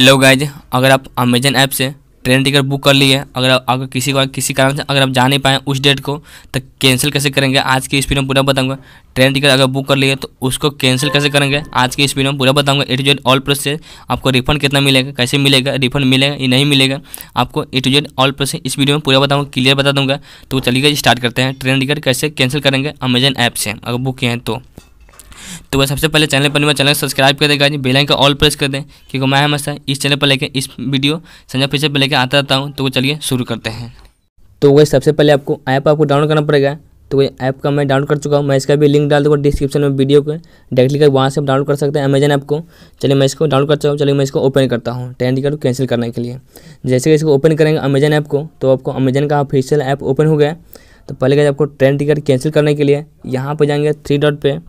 hello guys अगर आप Amazon app से ट्रेन टिकट बुक कर लिए अगर आप अगर किसी को किसी कारण से अगर आप जा नहीं पाए उस डेट को तो कैंसिल कैसे करेंगे आज की स्पीड में पूरा बताऊंगा ट्रेन टिकट अगर बुक कर लिए तो उसको कैंसिल कैसे करेंगे आज की स्पीड में पूरा बताऊंगा A to Z all process आपको रिफंड कितना मिलेगा कैसे मिलेगा रिफंड मिलेगा या नहीं मिलेगा आपको A to Z all process इस वीडियो में पूरा बताऊँगा क्लियर बता दूंगा तो चलिए स्टार्ट करते हैं ट्रेन टिकट कैसे कैंसिल करेंगे अमेजन ऐप से अगर बुक किए हैं तो तो वह सबसे पहले चैनल पर चैनल सब्सक्राइब कर देगा बेलाइन का ऑल प्रेस कर दें क्योंकि मैं हमेशा इस चैनल पर लेकर इस वीडियो संजय पिक्चर पर लेकर आता रहता हूँ तो वो चलिए शुरू करते हैं तो वह सबसे पहले आपको ऐप आपको डाउनलोड करना पड़ेगा तो वही ऐप का मैं डाउनलोड कर चुका हूँ मैं इसका भी लिंक डाल दूँगा डिस्क्रिप्शन में वीडियो के डायरेक्टली कर वहाँ से आप डाउनलोड कर सकते हैं अमेजन ऐप को चलिए मैं इसको डाउनलोड कर चुका हूँ चलिए मैं इसको ओपन करता हूँ ट्रेन टिकट को कैंसिल करने के लिए जैसे कि इसको ओपन करेंगे अमेजन ऐप को तो आपको अमेजन का ऑफिशियल ऐप ओपन हो गया तो पहले का आपको ट्रेन टिकट कैंसिल करने के लिए यहाँ पर जाएंगे थ्री डॉट पर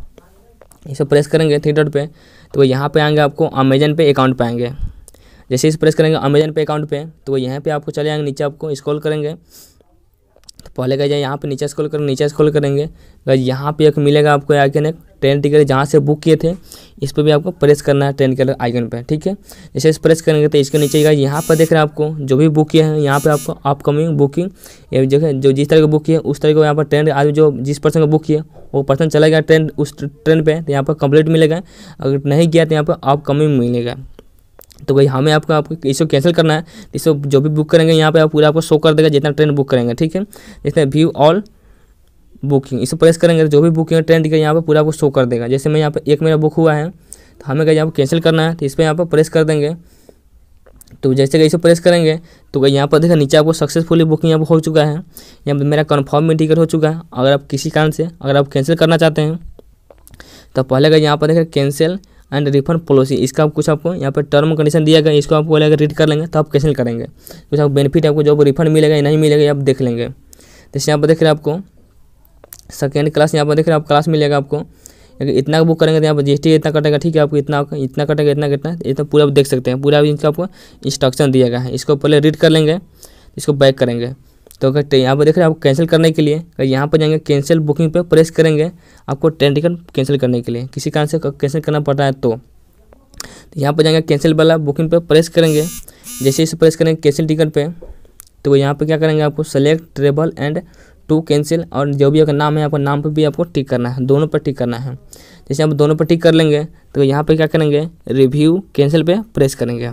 इसे प्रेस करेंगे थ्री डॉट पे तो वो यहाँ पे आएंगे आपको अमेजन पे अकाउंट पे आएंगे जैसे इसे प्रेस करेंगे अमेजन पे अकाउंट पे तो वो यहाँ पे आपको चले आएंगे नीचे आपको स्क्रॉल करेंगे तो पहले कह जाए यहाँ पे नीचे स्क्रॉल करेंगे नीचे स्क्रॉल करेंगे यहाँ पे एक मिलेगा आपको आइकन एक ट्रेन टिकट जहाँ से बुक किए थे इस पर भी आपको प्रेस करना है ट्रेन के आइकन पर ठीक है जैसे इस प्रेस करेंगे तो इसके नीचे का यहाँ पर देख रहे हैं आपको जो भी बुक किया है यहाँ पर आपको अपकमिंग बुकिंग जो है जो जिस तरह का बुक किया उस तरह का यहाँ पर ट्रेन आज जो जिस पर्सन का बुक किया वो पर्सन चला गया ट्रेन उस ट्रेन पर तो यहाँ पर कंप्लीट मिलेगा अगर नहीं गया तो यहाँ पर अपकमिंग मिलेगा तो भाई हमें आपको आपको इसको कैंसिल करना है इसको जो भी बुक करेंगे यहाँ पर आप पूरा आपको शो कर देगा जितना ट्रेन बुक करेंगे ठीक है जिसमें व्यू ऑल बुकिंग इसे प्रेस करेंगे तो जो भी बुकिंग ट्रेन दिखेगा यहाँ पर पूरा आपको शो कर देगा जैसे मैं यहाँ पर एक मेरा बुक हुआ है तो हमें कहीं यहाँ पर कैंसिल करना है तो इस पर यहाँ पर प्रेस कर देंगे तो जैसे कि इसे प्रेस करेंगे तो यहाँ पर देखा नीचे आपको सक्सेसफुली बुकिंग यहाँ पर हो चुका है यहाँ पर मेरा कन्फर्म में टिकट हो चुका है अगर आप किसी कारण से अगर आप कैंसिल करना चाहते हैं तो पहले का यहाँ पर देखें कैंसिल एंड रिफंड पॉलिसी इसका कुछ आपको यहाँ पर टर्म कंडीशन दिया गया इसको आप पहले अगर रीड कर लेंगे तो आप कैंसिल करेंगे कुछ आप बेनिफिट आपको जो रिफंड मिलेगा या नहीं मिलेगा आप देख लेंगे जैसे यहाँ पर देख रहे हैं आपको सेकेंड क्लास यहाँ पर देख रहे हैं आप क्लास मिलेगा आपको अगर इतना बुक करेंगे तो यहाँ पर टी इतना कटेगा ठीक है आपको इतना इतना कटेगा इतना कितना इतना तो पूरा देख सकते हैं पूरा इनका आपको इंस्ट्रक्शन दिया गया है इसको पहले रीड कर लेंगे इसको बैक करेंगे तो अगर यहाँ पर देख रहे हैं आप कैंसिल करने के लिए अगर यहाँ पर जाएंगे कैंसिल बुकिंग पर प्रेस करेंगे आपको ट्रेन टिकट कैंसिल करने के लिए किसी कारण से कैंसिल करना पड़ रहा है तो।, तो यहाँ पर जाएंगे कैंसिल वाला बुकिंग पर प्रेस करेंगे जैसे इसे प्रेस करेंगे कैंसिल टिकट पर तो यहाँ पर क्या करेंगे आपको select travel and to cancel और जो भी आपका नाम है आपका नाम पर भी आपको टिक करना है दोनों पर टिक करना है जैसे आप दोनों पर टिक कर लेंगे तो यहाँ पर क्या करेंगे रिव्यू कैंसिल पर प्रेस करेंगे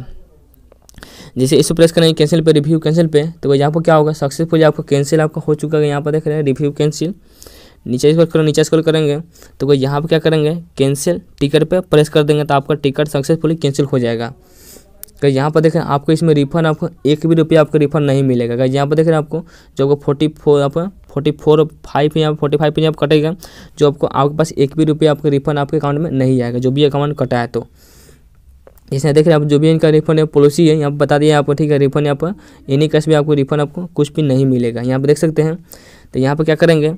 जैसे इसको प्रेस करेंगे कैंसिल पे रिव्यू कैंसिल पे तो यहाँ पर क्या होगा सक्सेसफुल आपका कैंसिल आपका हो चुका है यहाँ पर देख रहे हैं रिव्यू कैंसिल नीचे स्कॉल करो नीचे स्कॉल करेंगे तो वो यहाँ पर क्या करेंगे कैंसिल टिकट पे प्रेस कर देंगे तो आपका टिकट सक्सेसफुली कैंसिल हो जाएगा कहीं तो यहाँ पर देखें आपको इसमें रिफंड आपको एक भी रुपया आपको रिफंड नहीं मिलेगा कहीं तो यहाँ पर देख रहे हैं आपको जो आपको फोर्टी फोर आप फोर्टी फोर फाइव या फोर्टी फाइव पे कटेगा जो आपको आपके पास एक भी रुपया आपका रिफंड आपके अकाउंट में नहीं आएगा जो भी अकाउंट कटा है तो इसमें देख रहे हैं आप जो भी इनका रिफंड है पॉलिसी है यहाँ पर बता दिया आपको ठीक है रिफंड यहाँ पर एनी कैश भी आपको रिफंड आपको कुछ भी नहीं मिलेगा यहाँ पर देख सकते हैं तो यहाँ पर क्या करेंगे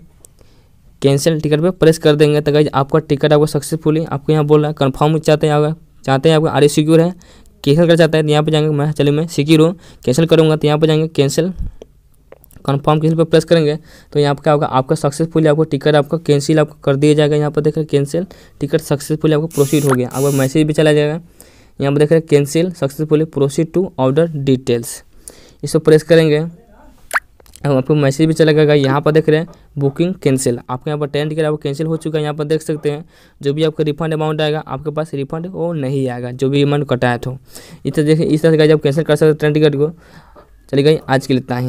कैंसिल टिकट पर प्रेस कर देंगे तो कहीं आपका टिकट आपको सक्सेसफुली आपको यहाँ बोल रहा है कन्फर्म चाहते हैं आप चाहते हैं आपका आर सिक्योर है कैंसिल कर चाहते हैं तो यहाँ पर जाएंगे मैं चलिए मैं सिक्योर हूँ कैंसिल करूँगा तो यहाँ पर जाएंगे कैंसिल कन्फर्म किसी पर प्रेस करेंगे तो यहाँ पर क्या होगा आपका सक्सेसफुली आपको टिकट आपका कैंसिल आपको कर दिया जाएगा यहाँ पर देख रहे कैंसिल टिकट सक्सेसफुली आपको प्रोसीड हो गया आपका मैसेज भी चला जाएगा यहाँ पर देख रहे cancel successfully proceed to order details इसको प्रेस करेंगे अब आपको मैसेज भी चला जाएगा यहाँ पर देख रहे हैं बुकिंग कैंसिल आपके यहाँ पर ट्रेन टिकट आपको कैंसिल हो चुका है यहाँ पर देख सकते हैं जो भी आपका रिफंड अमाउंट आएगा आपके पास रिफंड वो नहीं आएगा जो भी अमाउंट कटाया तो इस तरह देखिए इस तरह से आप कैंसिल कर सकते हैं ट्रेन टिकट को चलिए गई आज के लिए इतना ही